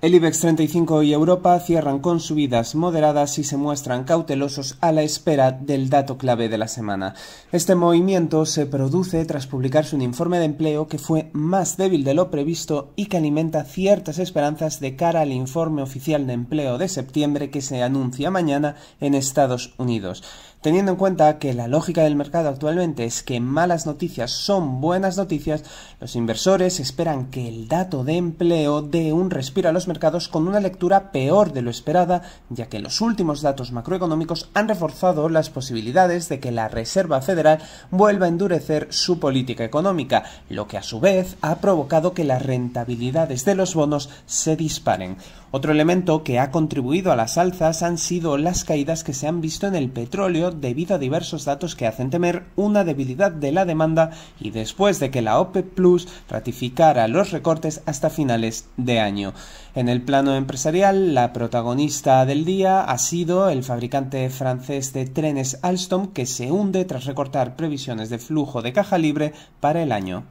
El IBEX 35 y Europa cierran con subidas moderadas y se muestran cautelosos a la espera del dato clave de la semana. Este movimiento se produce tras publicarse un informe de empleo que fue más débil de lo previsto y que alimenta ciertas esperanzas de cara al informe oficial de empleo de septiembre que se anuncia mañana en Estados Unidos. Teniendo en cuenta que la lógica del mercado actualmente es que malas noticias son buenas noticias, los inversores esperan que el dato de empleo dé un respiro a los mercados con una lectura peor de lo esperada, ya que los últimos datos macroeconómicos han reforzado las posibilidades de que la Reserva Federal vuelva a endurecer su política económica, lo que a su vez ha provocado que las rentabilidades de los bonos se disparen. Otro elemento que ha contribuido a las alzas han sido las caídas que se han visto en el petróleo debido a diversos datos que hacen temer una debilidad de la demanda y después de que la OPEP Plus ratificara los recortes hasta finales de año. En el plano empresarial, la protagonista del día ha sido el fabricante francés de trenes Alstom que se hunde tras recortar previsiones de flujo de caja libre para el año.